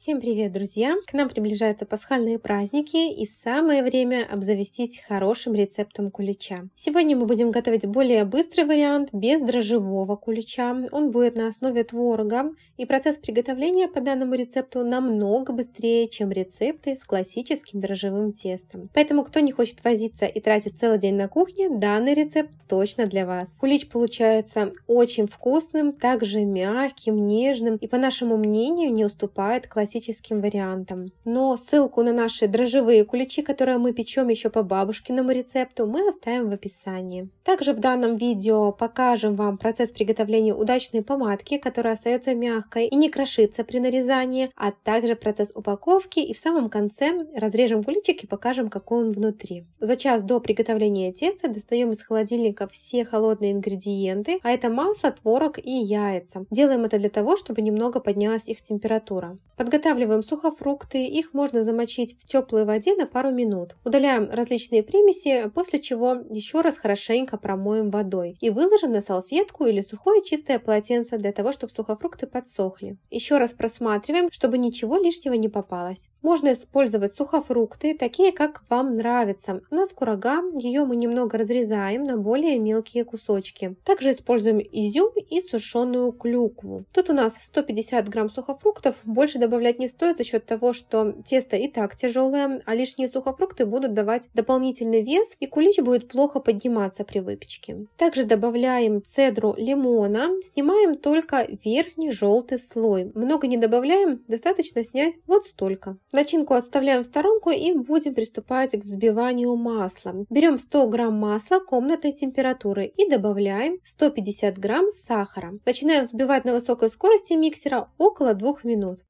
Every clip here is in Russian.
Всем привет, друзья! К нам приближаются пасхальные праздники и самое время обзавестись хорошим рецептом кулича. Сегодня мы будем готовить более быстрый вариант без дрожжевого кулича. Он будет на основе творога и процесс приготовления по данному рецепту намного быстрее, чем рецепты с классическим дрожжевым тестом. Поэтому, кто не хочет возиться и тратить целый день на кухне, данный рецепт точно для вас. Кулич получается очень вкусным, также мягким, нежным и, по нашему мнению, не уступает классическому классическим вариантом. Но ссылку на наши дрожжевые куличи, которые мы печем еще по бабушкиному рецепту, мы оставим в описании. Также в данном видео покажем вам процесс приготовления удачной помадки, которая остается мягкой и не крошится при нарезании, а также процесс упаковки и в самом конце разрежем куличик и покажем, какой он внутри. За час до приготовления теста достаем из холодильника все холодные ингредиенты, а это масло, творог и яйца. Делаем это для того, чтобы немного поднялась их температура. Подготовим Подготавливаем сухофрукты, их можно замочить в теплой воде на пару минут. Удаляем различные примеси, после чего еще раз хорошенько промоем водой и выложим на салфетку или сухое чистое полотенце для того, чтобы сухофрукты подсохли. Еще раз просматриваем, чтобы ничего лишнего не попалось. Можно использовать сухофрукты, такие как вам нравится. У нас курага, ее мы немного разрезаем на более мелкие кусочки. Также используем изюм и сушеную клюкву. Тут у нас 150 грамм сухофруктов, больше добавляем добавлять не стоит за счет того, что тесто и так тяжелое, а лишние сухофрукты будут давать дополнительный вес и кулич будет плохо подниматься при выпечке. Также добавляем цедру лимона, снимаем только верхний желтый слой. Много не добавляем, достаточно снять вот столько. Начинку отставляем в сторонку и будем приступать к взбиванию масла. Берем 100 грамм масла комнатной температуры и добавляем 150 грамм сахара. Начинаем взбивать на высокой скорости миксера около 2 минут.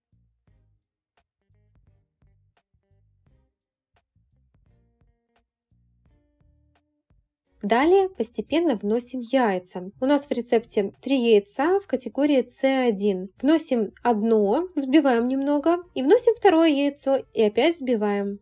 Далее постепенно вносим яйца. У нас в рецепте 3 яйца в категории С1. Вносим одно, взбиваем немного и вносим второе яйцо и опять взбиваем.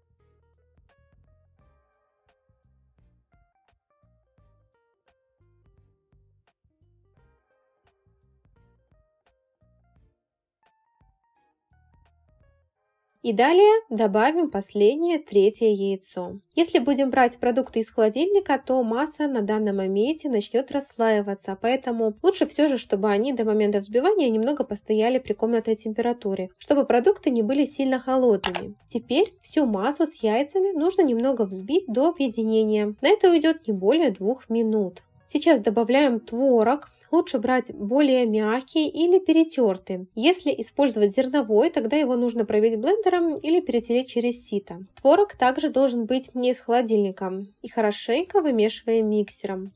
И далее добавим последнее, третье яйцо. Если будем брать продукты из холодильника, то масса на данном моменте начнет расслаиваться, поэтому лучше все же, чтобы они до момента взбивания немного постояли при комнатной температуре, чтобы продукты не были сильно холодными. Теперь всю массу с яйцами нужно немного взбить до объединения. На это уйдет не более двух минут. Сейчас добавляем творог, лучше брать более мягкий или перетертый. Если использовать зерновой, тогда его нужно провить блендером или перетереть через сито. Творог также должен быть не из холодильника и хорошенько вымешиваем миксером.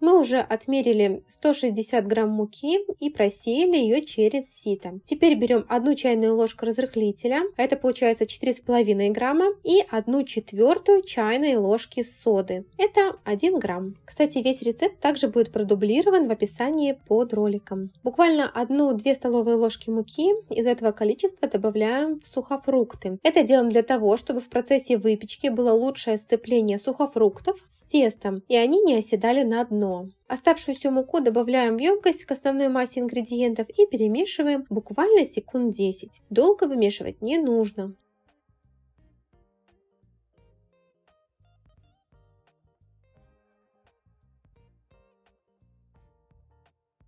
Мы уже отмерили 160 грамм муки и просеяли ее через сито. Теперь берем 1 чайную ложку разрыхлителя, это получается 4,5 грамма, и 1 четвертую чайной ложки соды, это 1 грамм. Кстати, весь рецепт также будет продублирован в описании под роликом. Буквально 1-2 столовые ложки муки из этого количества добавляем в сухофрукты. Это делаем для того, чтобы в процессе выпечки было лучшее сцепление сухофруктов с тестом, и они не оседали на дно одно. Оставшуюся муку добавляем в емкость к основной массе ингредиентов и перемешиваем буквально секунд 10. Долго вымешивать не нужно.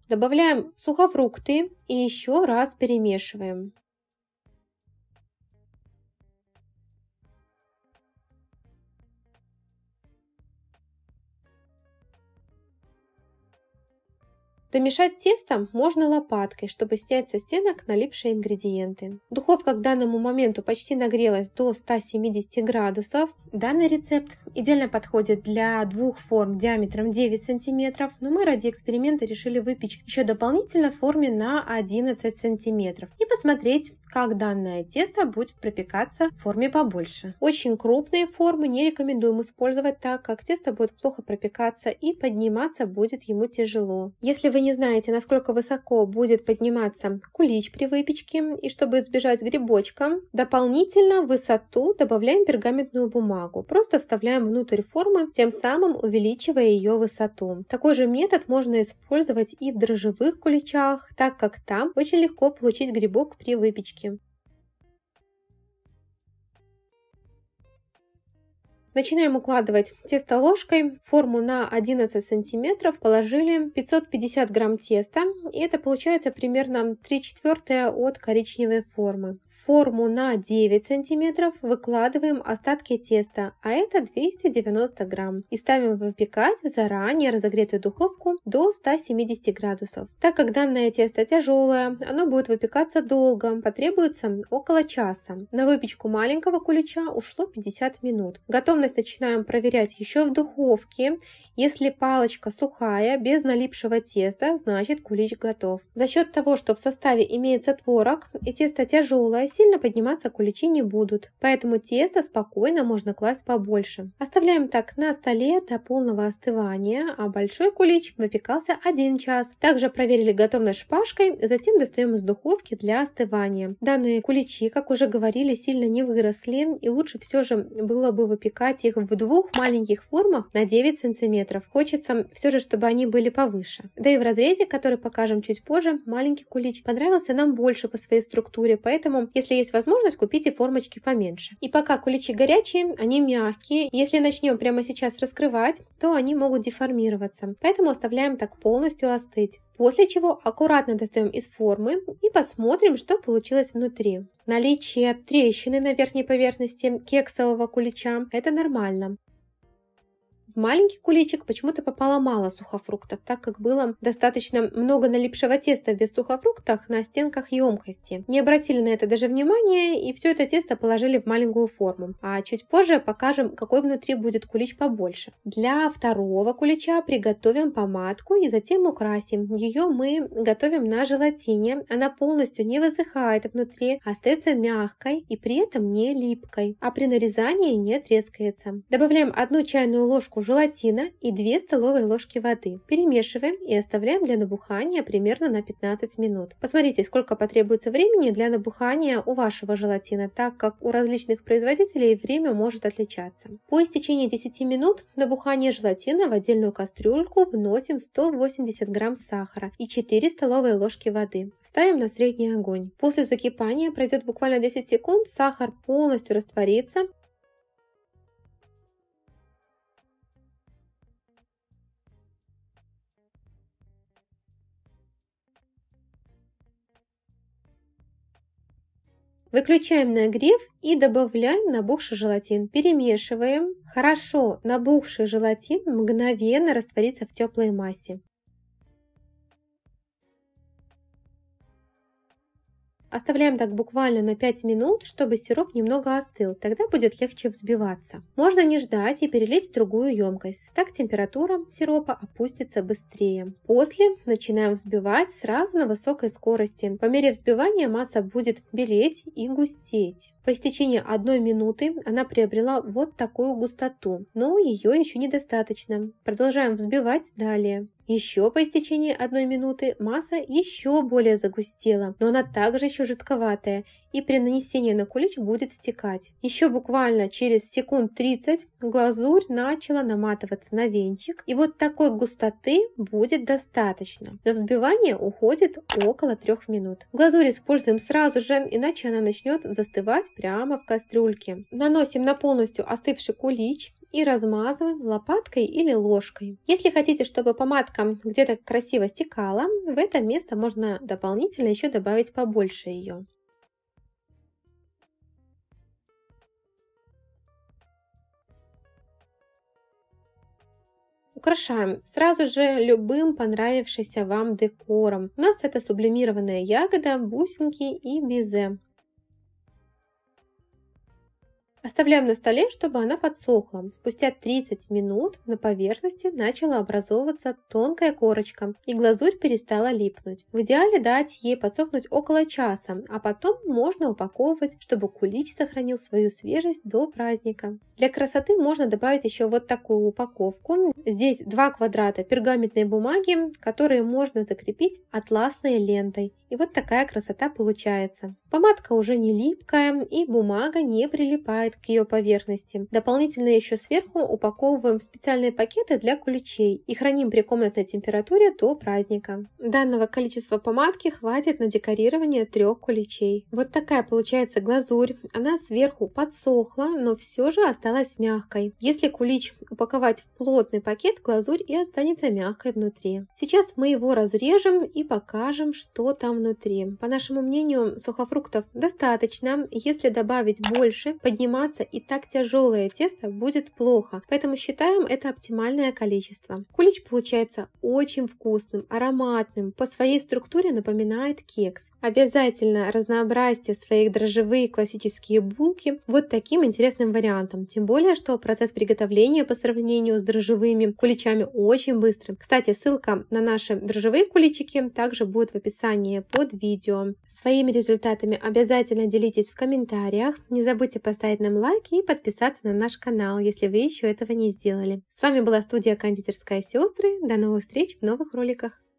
Добавляем сухофрукты и еще раз перемешиваем. Домешать тесто можно лопаткой, чтобы снять со стенок налипшие ингредиенты. Духовка к данному моменту почти нагрелась до 170 градусов. Данный рецепт идеально подходит для двух форм диаметром 9 см, но мы ради эксперимента решили выпечь еще дополнительно в форме на 11 см и посмотреть, как данное тесто будет пропекаться в форме побольше. Очень крупные формы не рекомендуем использовать, так как тесто будет плохо пропекаться и подниматься будет ему тяжело. Если вы не знаете, насколько высоко будет подниматься кулич при выпечке, и чтобы избежать грибочка, дополнительно в высоту добавляем пергаментную бумагу. Просто вставляем внутрь формы, тем самым увеличивая ее высоту. Такой же метод можно использовать и в дрожжевых куличах, так как там очень легко получить грибок при выпечке. Начинаем укладывать тесто ложкой. Форму на 11 сантиметров положили 550 грамм теста. И это получается примерно 3 четвертая от коричневой формы. Форму на 9 сантиметров выкладываем остатки теста, а это 290 грамм. И ставим выпекать в заранее разогретую духовку до 170 градусов. Так как данное тесто тяжелое, оно будет выпекаться долго, потребуется около часа. На выпечку маленького кулича ушло 50 минут. Готов готовность начинаем проверять еще в духовке. Если палочка сухая, без налипшего теста, значит кулич готов. За счет того, что в составе имеется творог и тесто тяжелое, сильно подниматься куличи не будут. Поэтому тесто спокойно можно класть побольше. Оставляем так на столе до полного остывания, а большой кулич выпекался 1 час. Также проверили готовность шпажкой, затем достаем из духовки для остывания. Данные куличи, как уже говорили, сильно не выросли и лучше все же было бы выпекать покупать их в двух маленьких формах на 9 сантиметров. Хочется все же, чтобы они были повыше. Да и в разрезе, который покажем чуть позже, маленький кулич понравился нам больше по своей структуре, поэтому, если есть возможность, купите формочки поменьше. И пока куличи горячие, они мягкие. Если начнем прямо сейчас раскрывать, то они могут деформироваться. Поэтому оставляем так полностью остыть. После чего аккуратно достаем из формы и посмотрим, что получилось внутри. Наличие трещины на верхней поверхности кексового кулича – это нормально. В маленький куличик почему-то попало мало сухофруктов, так как было достаточно много налипшего теста без сухофруктов на стенках емкости. Не обратили на это даже внимания и все это тесто положили в маленькую форму. А чуть позже покажем, какой внутри будет кулич побольше. Для второго кулича приготовим помадку и затем украсим. Ее мы готовим на желатине. Она полностью не высыхает внутри, остается мягкой и при этом не липкой. А при нарезании не трескается. Добавляем одну чайную ложку желатина и 2 столовые ложки воды. Перемешиваем и оставляем для набухания примерно на 15 минут. Посмотрите, сколько потребуется времени для набухания у вашего желатина, так как у различных производителей время может отличаться. По истечении 10 минут набухания желатина в отдельную кастрюльку вносим 180 грамм сахара и 4 столовые ложки воды. Ставим на средний огонь. После закипания пройдет буквально 10 секунд, сахар полностью растворится, Выключаем нагрев и добавляем набухший желатин. Перемешиваем. Хорошо набухший желатин мгновенно растворится в теплой массе. Оставляем так буквально на 5 минут, чтобы сироп немного остыл, тогда будет легче взбиваться. Можно не ждать и перелить в другую емкость, так температура сиропа опустится быстрее. После начинаем взбивать сразу на высокой скорости. По мере взбивания масса будет белеть и густеть. По истечении одной минуты она приобрела вот такую густоту, но ее еще недостаточно. Продолжаем взбивать далее. Еще по истечении одной минуты масса еще более загустела, но она также еще жидковатая, и при нанесении на кулич будет стекать. Еще буквально через секунд 30 глазурь начала наматываться на венчик, и вот такой густоты будет достаточно. На взбивание уходит около 3 минут. Глазурь используем сразу же, иначе она начнет застывать прямо в кастрюльке. Наносим на полностью остывший кулич, и размазываем лопаткой или ложкой. Если хотите, чтобы помадка где-то красиво стекала, в это место можно дополнительно еще добавить побольше ее. украшаем сразу же любым понравившимся вам декором. У нас это сублимированная ягода, бусинки и безе. Оставляем на столе, чтобы она подсохла. Спустя 30 минут на поверхности начала образовываться тонкая корочка, и глазурь перестала липнуть. В идеале дать ей подсохнуть около часа, а потом можно упаковывать, чтобы кулич сохранил свою свежесть до праздника. Для красоты можно добавить еще вот такую упаковку. Здесь два квадрата пергаментной бумаги, которые можно закрепить атласной лентой. И вот такая красота получается. Помадка уже не липкая и бумага не прилипает к ее поверхности. Дополнительно еще сверху упаковываем в специальные пакеты для куличей и храним при комнатной температуре до праздника. Данного количества помадки хватит на декорирование трех куличей. Вот такая получается глазурь. Она сверху подсохла, но все же осталась мягкой. Если кулич упаковать в плотный пакет, глазурь и останется мягкой внутри. Сейчас мы его разрежем и покажем, что там внутри. По нашему мнению, сухофруктов достаточно. Если добавить больше, подниматься и так тяжелое тесто будет плохо. Поэтому считаем это оптимальное количество. Кулич получается очень вкусным, ароматным. По своей структуре напоминает кекс. Обязательно разнообразьте свои дрожжевые классические булки вот таким интересным вариантом. Тем более, что процесс приготовления по сравнению с дрожжевыми куличами очень быстрым. Кстати, ссылка на наши дрожжевые куличики также будет в описании под видео. Своими результатами обязательно делитесь в комментариях. Не забудьте поставить нам лайк и подписаться на наш канал, если вы еще этого не сделали. С вами была студия кондитерская сестры. До новых встреч в новых роликах.